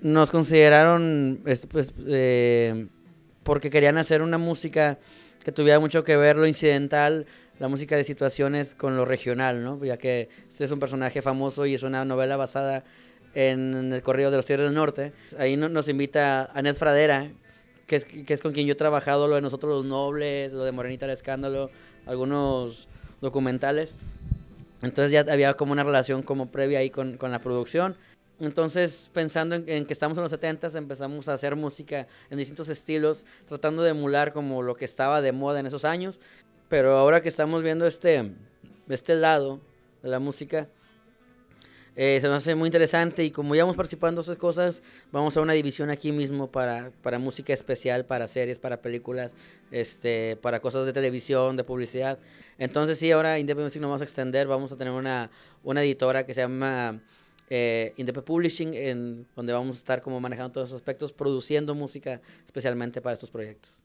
nos consideraron pues, eh, porque querían hacer una música que tuviera mucho que ver lo incidental, la música de situaciones con lo regional, ¿no? Ya que este es un personaje famoso y es una novela basada en el corrido de los Tierras del Norte. Ahí nos invita Ned Fradera, que es, con quien yo he trabajado lo de Nosotros los Nobles, lo de Morenita el Escándalo, algunos documentales. Entonces ya había como una relación como previa ahí con la producción. Entonces, pensando en, que estamos en los 70 empezamos a hacer música en distintos estilos, tratando de emular como lo que estaba de moda en esos años. Pero ahora que estamos viendo este, este lado de la música, eh, se nos hace muy interesante y como ya vamos participando en esas cosas, vamos a una división aquí mismo para, música especial, para series, para películas, este, para cosas de televisión, de publicidad. Entonces sí, ahora Independent Music nos vamos a extender, vamos a tener una editora que se llama eh, Indep Publishing, en donde vamos a estar como manejando todos esos aspectos, produciendo música especialmente para estos proyectos.